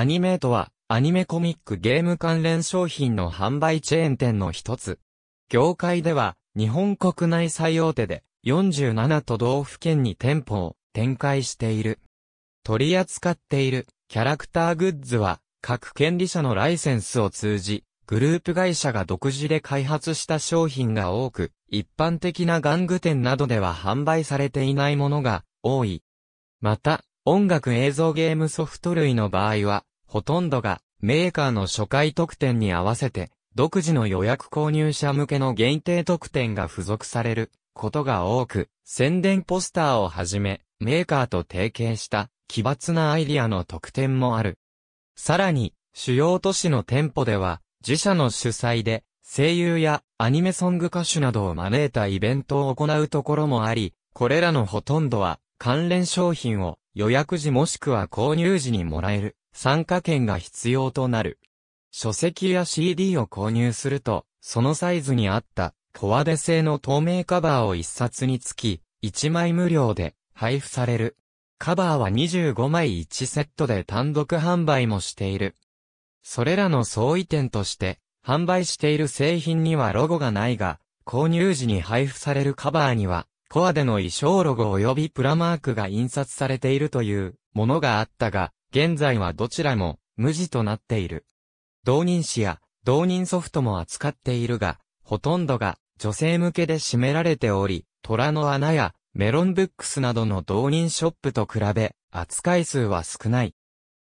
アニメートは、アニメコミックゲーム関連商品の販売チェーン店の一つ。業界では、日本国内最大手で、47都道府県に店舗を展開している。取り扱っているキャラクターグッズは、各権利者のライセンスを通じ、グループ会社が独自で開発した商品が多く、一般的な玩具店などでは販売されていないものが多い。また、音楽映像ゲームソフト類の場合は、ほとんどがメーカーの初回特典に合わせて、独自の予約購入者向けの限定特典が付属されることが多く、宣伝ポスターをはじめ、メーカーと提携した奇抜なアイディアの特典もある。さらに、主要都市の店舗では、自社の主催で、声優やアニメソング歌手などを招いたイベントを行うところもあり、これらのほとんどは関連商品を予約時もしくは購入時にもらえる。参加券が必要となる。書籍や CD を購入すると、そのサイズに合った、コアデ製の透明カバーを1冊につき、1枚無料で配布される。カバーは25枚1セットで単独販売もしている。それらの相違点として、販売している製品にはロゴがないが、購入時に配布されるカバーには、コアでの衣装ロゴ及びプラマークが印刷されているというものがあったが、現在はどちらも無地となっている。同人誌や同人ソフトも扱っているが、ほとんどが女性向けで占められており、虎の穴やメロンブックスなどの同人ショップと比べ、扱い数は少ない。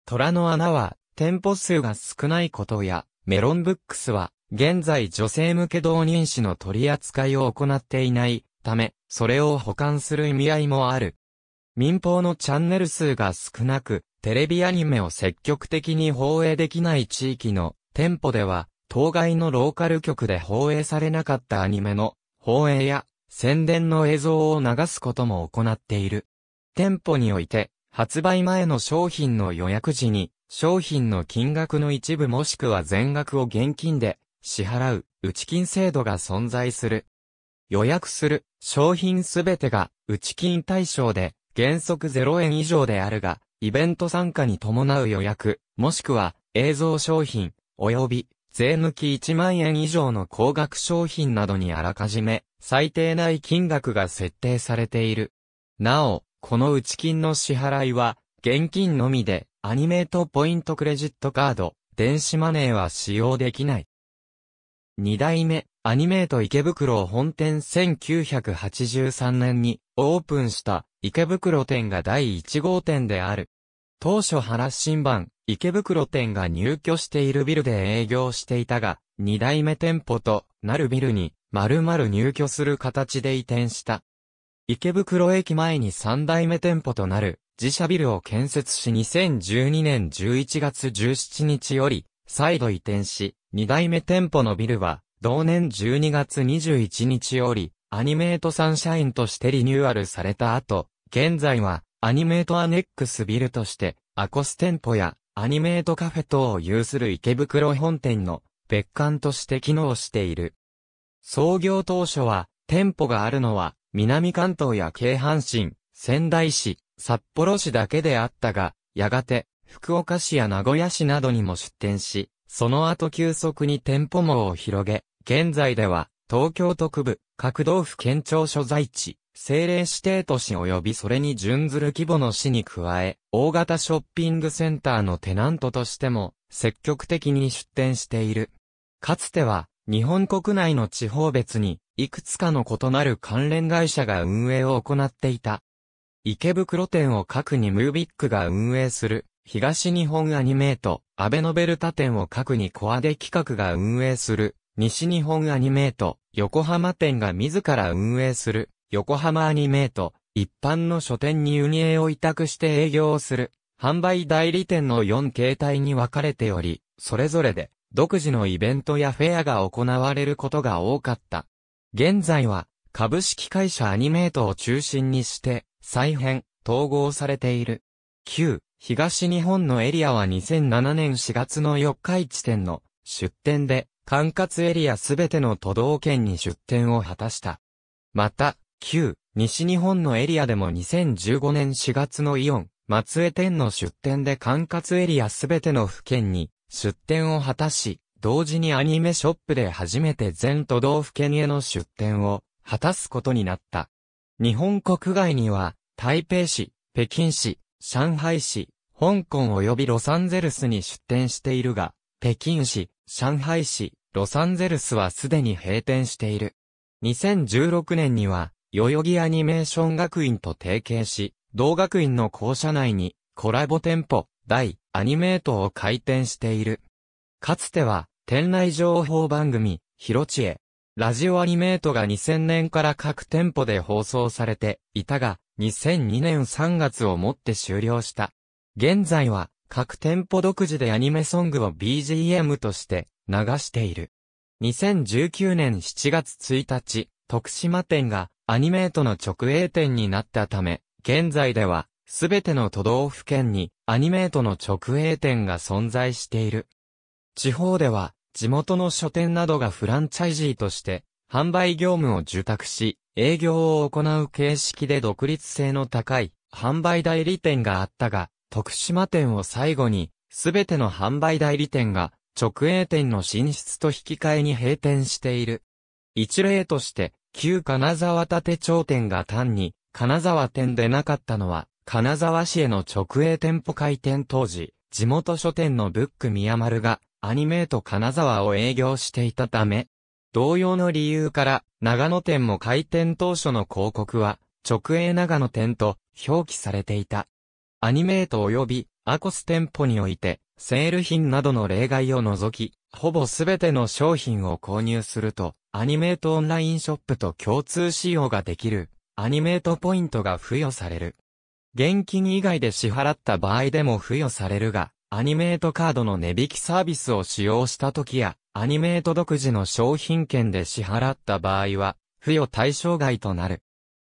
虎の穴は店舗数が少ないことや、メロンブックスは現在女性向け同人誌の取り扱いを行っていないため、それを保管する意味合いもある。民放のチャンネル数が少なく、テレビアニメを積極的に放映できない地域の店舗では、当該のローカル局で放映されなかったアニメの放映や宣伝の映像を流すことも行っている。店舗において、発売前の商品の予約時に、商品の金額の一部もしくは全額を現金で支払う、内金制度が存在する。予約する商品すべてが内金対象で、原則0円以上であるが、イベント参加に伴う予約、もしくは映像商品、及び税抜き1万円以上の高額商品などにあらかじめ最低ない金額が設定されている。なお、この内金の支払いは現金のみでアニメートポイントクレジットカード、電子マネーは使用できない。二代目、アニメート池袋本店1983年にオープンした池袋店が第1号店である。当初原新版池袋店が入居しているビルで営業していたが、2代目店舗となるビルに丸々入居する形で移転した。池袋駅前に3代目店舗となる自社ビルを建設し2012年11月17日より再度移転し、2代目店舗のビルは同年12月21日よりアニメートサンシャインとしてリニューアルされた後、現在はアニメートアネックスビルとしてアコス店舗やアニメートカフェ等を有する池袋本店の別館として機能している。創業当初は店舗があるのは南関東や京阪神、仙台市、札幌市だけであったが、やがて福岡市や名古屋市などにも出店し、その後急速に店舗網を広げ、現在では東京特部、各道府県庁所在地、政令指定都市及びそれに準ずる規模の市に加え、大型ショッピングセンターのテナントとしても、積極的に出店している。かつては、日本国内の地方別に、いくつかの異なる関連会社が運営を行っていた。池袋店を各にムービックが運営する、東日本アニメート、アベノベルタ店を各にコアデ企画が運営する、西日本アニメート、横浜店が自ら運営する、横浜アニメート、一般の書店に運営を委託して営業をする、販売代理店の4形態に分かれており、それぞれで、独自のイベントやフェアが行われることが多かった。現在は、株式会社アニメートを中心にして、再編、統合されている。旧、東日本のエリアは2007年4月の四日市店の出店で、管轄エリアすべての都道県に出店を果たした。また、旧、西日本のエリアでも2015年4月のイオン、松江店の出店で管轄エリアすべての府県に出店を果たし、同時にアニメショップで初めて全都道府県への出店を果たすことになった。日本国外には、台北市、北京市、上海市、香港及びロサンゼルスに出店しているが、北京市、上海市、ロサンゼルスはすでに閉店している。2016年には、代々木アニメーション学院と提携し、同学院の校舎内にコラボ店舗、大、アニメートを開店している。かつては、店内情報番組、広知恵。ラジオアニメートが2000年から各店舗で放送されていたが、2002年3月をもって終了した。現在は、各店舗独自でアニメソングを BGM として流している。2019年7月1日、徳島店がアニメートの直営店になったため、現在ではすべての都道府県にアニメートの直営店が存在している。地方では地元の書店などがフランチャイジーとして販売業務を受託し、営業を行う形式で独立性の高い販売代理店があったが、徳島店を最後に、すべての販売代理店が、直営店の進出と引き換えに閉店している。一例として、旧金沢立町店が単に、金沢店でなかったのは、金沢市への直営店舗開店当時、地元書店のブック宮丸が、アニメート金沢を営業していたため、同様の理由から、長野店も開店当初の広告は、直営長野店と表記されていた。アニメート及びアコス店舗において、セール品などの例外を除き、ほぼすべての商品を購入すると、アニメートオンラインショップと共通使用ができる、アニメートポイントが付与される。現金以外で支払った場合でも付与されるが、アニメートカードの値引きサービスを使用した時や、アニメート独自の商品券で支払った場合は、付与対象外となる。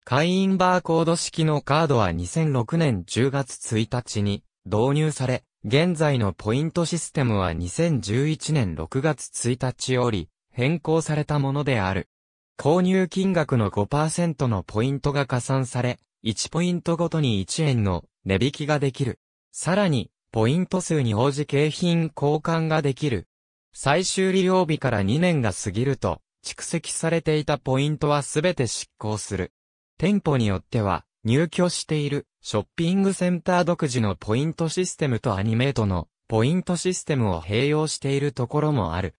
会員バーコード式のカードは2006年10月1日に導入され、現在のポイントシステムは2011年6月1日より変更されたものである。購入金額の5%のポイントが加算され、1ポイントごとに1円の値引きができる。さらに、ポイント数に応じ景品交換ができる。最終利用日から2年が過ぎると、蓄積されていたポイントはすべて執行する。店舗によっては、入居しているショッピングセンター独自のポイントシステムとアニメートのポイントシステムを併用しているところもある。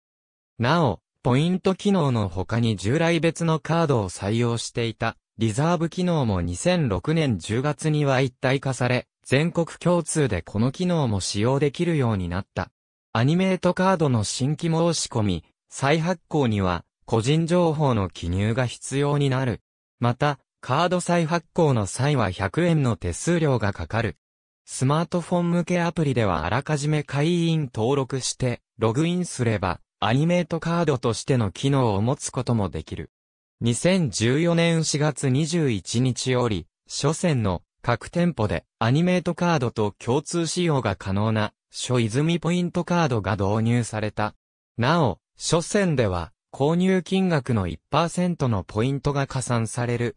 なお、ポイント機能の他に従来別のカードを採用していたリザーブ機能も2006年10月には一体化され、全国共通でこの機能も使用できるようになった。アニメートカードの新規申し込み、再発行には個人情報の記入が必要になる。また、カード再発行の際は100円の手数料がかかる。スマートフォン向けアプリではあらかじめ会員登録して、ログインすれば、アニメートカードとしての機能を持つこともできる。2014年4月21日より、初戦の各店舗でアニメートカードと共通使用が可能な、初泉ポイントカードが導入された。なお、初戦では、購入金額の1%のポイントが加算される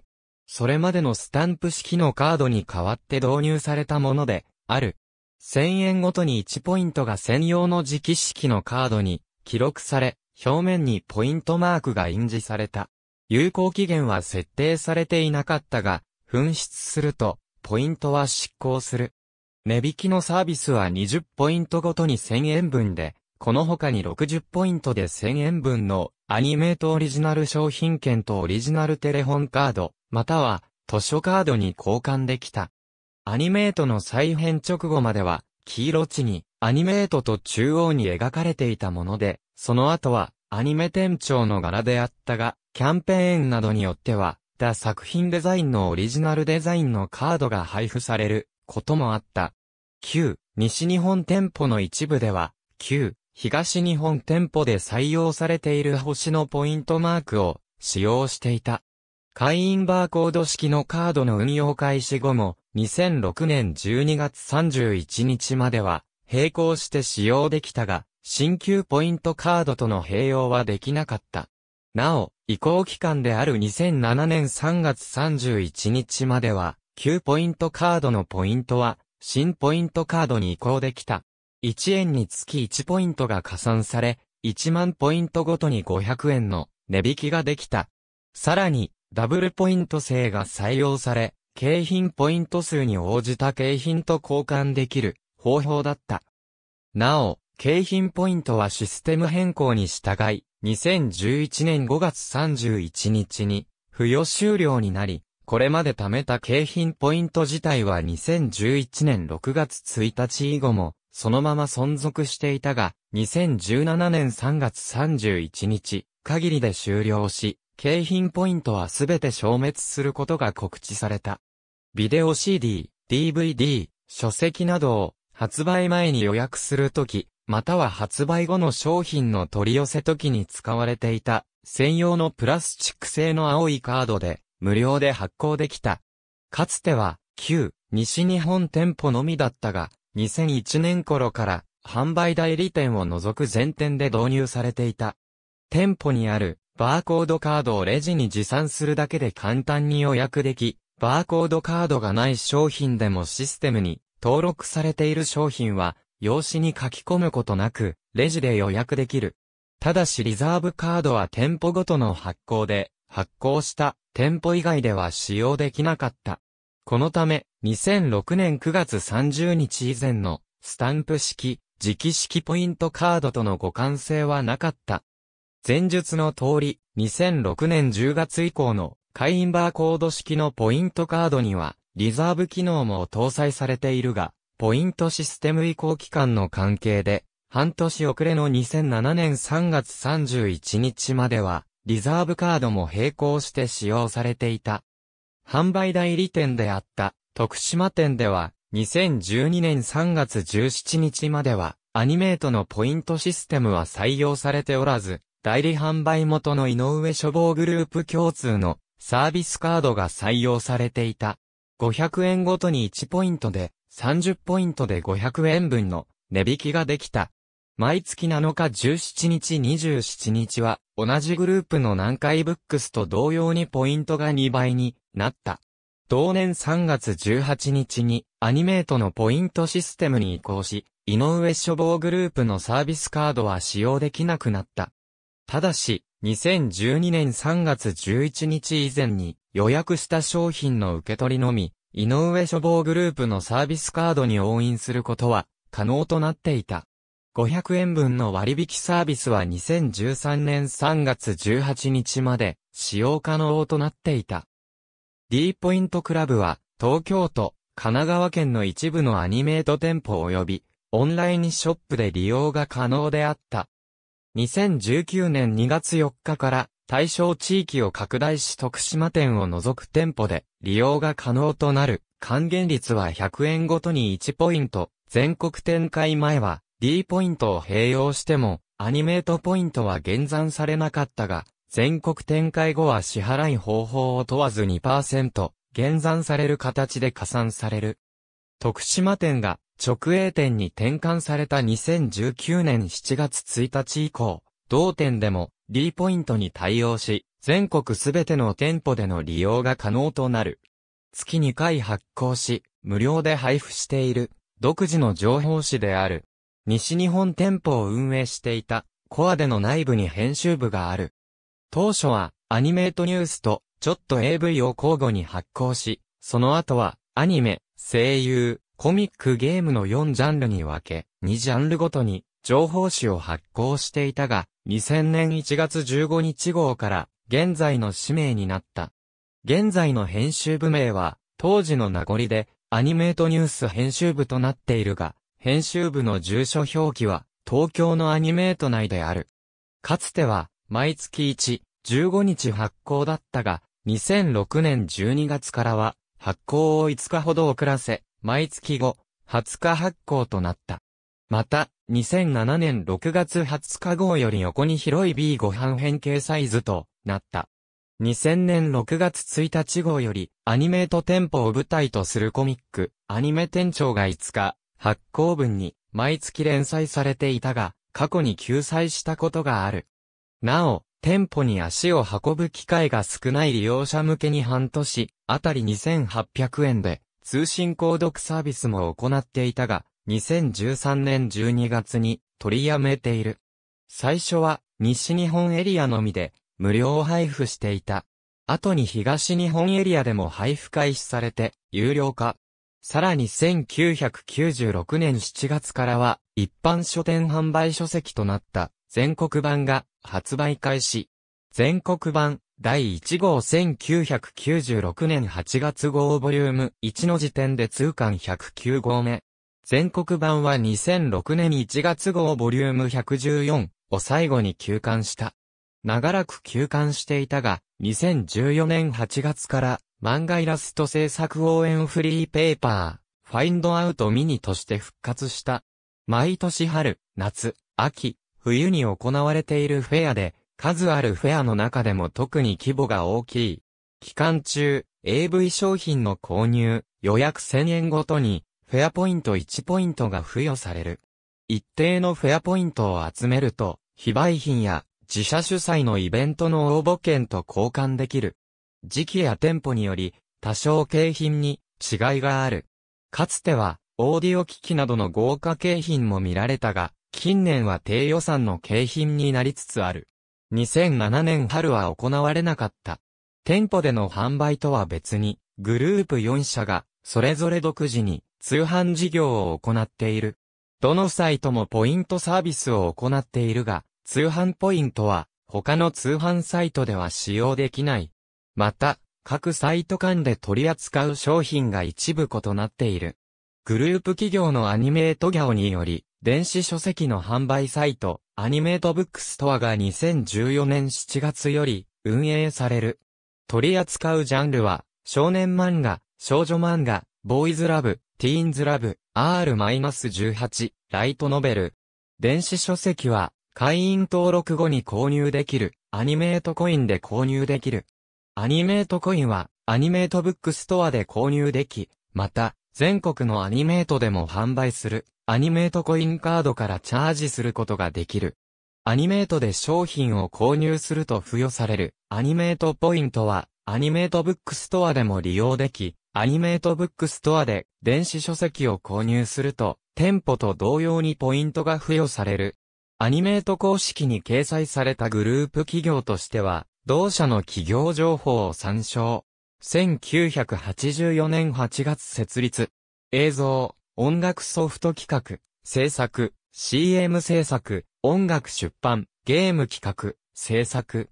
それまでのスタンプ式のカードに代わって導入されたもので、ある。1000円ごとに1ポイントが専用の磁気式のカードに記録され、表面にポイントマークが印字された。有効期限は設定されていなかったが、紛失すると、ポイントは失効する。値引きのサービスは20ポイントごとに1000円分で、この他に60ポイントで1000円分のアニメートオリジナル商品券とオリジナルテレホンカード、または図書カードに交換できた。アニメートの再編直後までは、黄色地にアニメートと中央に描かれていたもので、その後はアニメ店長の柄であったが、キャンペーンなどによっては、他作品デザインのオリジナルデザインのカードが配布されることもあった。旧西日本店舗の一部では、旧東日本店舗で採用されている星のポイントマークを使用していた。会員バーコード式のカードの運用開始後も、2006年12月31日までは、並行して使用できたが、新旧ポイントカードとの併用はできなかった。なお、移行期間である2007年3月31日までは、旧ポイントカードのポイントは、新ポイントカードに移行できた。1円につき1ポイントが加算され、1万ポイントごとに500円の値引きができた。さらに、ダブルポイント制が採用され、景品ポイント数に応じた景品と交換できる方法だった。なお、景品ポイントはシステム変更に従い、2011年5月31日に付与終了になり、これまで貯めた景品ポイント自体は2011年6月1日以後もそのまま存続していたが、2017年3月31日限りで終了し、景品ポイントはすべて消滅することが告知された。ビデオ CD、DVD、書籍などを発売前に予約するとき、または発売後の商品の取り寄せときに使われていた専用のプラスチック製の青いカードで無料で発行できた。かつては旧西日本店舗のみだったが2001年頃から販売代理店を除く全店で導入されていた。店舗にあるバーコードカードをレジに持参するだけで簡単に予約でき、バーコードカードがない商品でもシステムに登録されている商品は、用紙に書き込むことなく、レジで予約できる。ただしリザーブカードは店舗ごとの発行で、発行した店舗以外では使用できなかった。このため、2006年9月30日以前のスタンプ式、磁気式ポイントカードとの互換性はなかった。前述の通り、2006年10月以降のカインバーコード式のポイントカードには、リザーブ機能も搭載されているが、ポイントシステム移行期間の関係で、半年遅れの2007年3月31日までは、リザーブカードも並行して使用されていた。販売代理店であった徳島店では、2012年3月17日までは、アニメートのポイントシステムは採用されておらず、代理販売元の井上処方グループ共通のサービスカードが採用されていた。500円ごとに1ポイントで、30ポイントで500円分の値引きができた。毎月7日17日27日は、同じグループの南海ブックスと同様にポイントが2倍になった。同年3月18日にアニメートのポイントシステムに移行し、井上処方グループのサービスカードは使用できなくなった。ただし、2012年3月11日以前に予約した商品の受け取りのみ、井上処方グループのサービスカードに応印することは可能となっていた。500円分の割引サービスは2013年3月18日まで使用可能となっていた。D ポイントクラブは東京都、神奈川県の一部のアニメート店舗及びオンラインショップで利用が可能であった。2019年2月4日から対象地域を拡大し徳島店を除く店舗で利用が可能となる。還元率は100円ごとに1ポイント。全国展開前は D ポイントを併用してもアニメートポイントは減算されなかったが、全国展開後は支払い方法を問わず2%減算される形で加算される。徳島店が直営店に転換された2019年7月1日以降、同店でも D ポイントに対応し、全国すべての店舗での利用が可能となる。月2回発行し、無料で配布している、独自の情報誌である。西日本店舗を運営していた、コアでの内部に編集部がある。当初は、アニメートニュースと、ちょっと AV を交互に発行し、その後は、アニメ、声優、コミックゲームの4ジャンルに分け、2ジャンルごとに情報誌を発行していたが、2000年1月15日号から現在の氏名になった。現在の編集部名は、当時の名残で、アニメートニュース編集部となっているが、編集部の住所表記は、東京のアニメート内である。かつては、毎月1、15日発行だったが、2006年12月からは、発行を5日ほど遅らせ、毎月後、20日発行となった。また、2007年6月20日号より横に広い B5 半変形サイズとなった。2000年6月1日号より、アニメート店舗を舞台とするコミック、アニメ店長が5日、発行分に、毎月連載されていたが、過去に救済したことがある。なお、店舗に足を運ぶ機会が少ない利用者向けに半年、あたり2800円で、通信購読サービスも行っていたが、2013年12月に取りやめている。最初は西日本エリアのみで無料配布していた。後に東日本エリアでも配布開始されて有料化。さらに1996年7月からは一般書店販売書籍となった全国版が発売開始。全国版第1号1996年8月号ボリューム1の時点で通巻109号目。全国版は2006年1月号ボリューム114を最後に休刊した。長らく休刊していたが、2014年8月から漫画イラスト制作応援フリーペーパー、ファインドアウトミニとして復活した。毎年春、夏、秋、冬に行われているフェアで、数あるフェアの中でも特に規模が大きい。期間中、AV 商品の購入、予約1000円ごとに、フェアポイント1ポイントが付与される。一定のフェアポイントを集めると、非売品や自社主催のイベントの応募券と交換できる。時期や店舗により、多少景品に違いがある。かつては、オーディオ機器などの豪華景品も見られたが、近年は低予算の景品になりつつある。2007年春は行われなかった。店舗での販売とは別に、グループ4社が、それぞれ独自に、通販事業を行っている。どのサイトもポイントサービスを行っているが、通販ポイントは、他の通販サイトでは使用できない。また、各サイト間で取り扱う商品が一部異なっている。グループ企業のアニメート業により、電子書籍の販売サイト、アニメートブックストアが2014年7月より運営される。取り扱うジャンルは、少年漫画、少女漫画、ボーイズラブ、ティーンズラブ、R-18、ライトノベル。電子書籍は、会員登録後に購入できる、アニメートコインで購入できる。アニメートコインは、アニメートブックストアで購入でき、また、全国のアニメートでも販売する、アニメートコインカードからチャージすることができる。アニメートで商品を購入すると付与される、アニメートポイントは、アニメートブックストアでも利用でき、アニメートブックストアで電子書籍を購入すると、店舗と同様にポイントが付与される。アニメート公式に掲載されたグループ企業としては、同社の企業情報を参照。1984年8月設立。映像、音楽ソフト企画、制作、CM 制作、音楽出版、ゲーム企画、制作。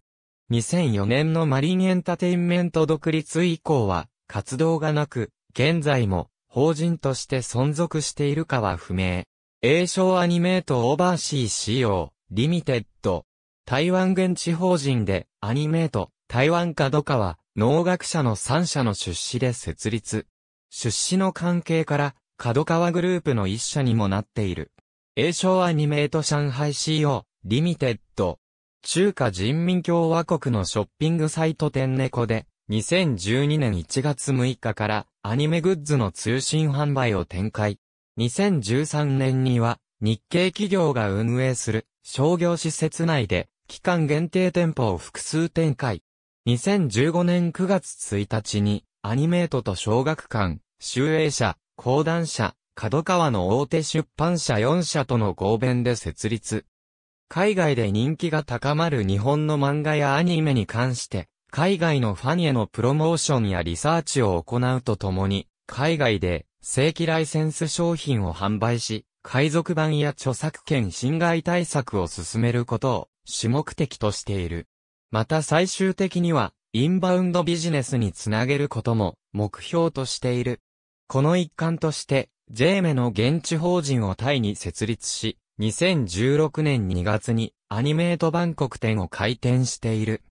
2004年のマリンエンタテインメント独立以降は活動がなく、現在も法人として存続しているかは不明。英称アニメートオーバーシー仕様、リミテッド。台湾現地法人でアニメート、台湾かどかは、農学者の三社の出資で設立。出資の関係から、角川グループの一社にもなっている。英称アニメート上海 CO、リミテッド。中華人民共和国のショッピングサイト天猫で、2012年1月6日からアニメグッズの通信販売を展開。2013年には日系企業が運営する商業施設内で期間限定店舗を複数展開。2015年9月1日に、アニメートと小学館、集英社、講談社、角川の大手出版社4社との合弁で設立。海外で人気が高まる日本の漫画やアニメに関して、海外のファンへのプロモーションやリサーチを行うとともに、海外で正規ライセンス商品を販売し、海賊版や著作権侵害対策を進めることを主目的としている。また最終的には、インバウンドビジネスにつなげることも目標としている。この一環として、ジェーメの現地法人をタイに設立し、2016年2月にアニメートバンコク店を開店している。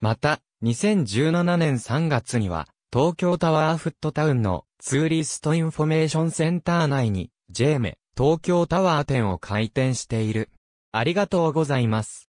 また、2017年3月には、東京タワーフットタウンのツーリストインフォメーションセンター内に、ジェーメ、東京タワー店を開店している。ありがとうございます。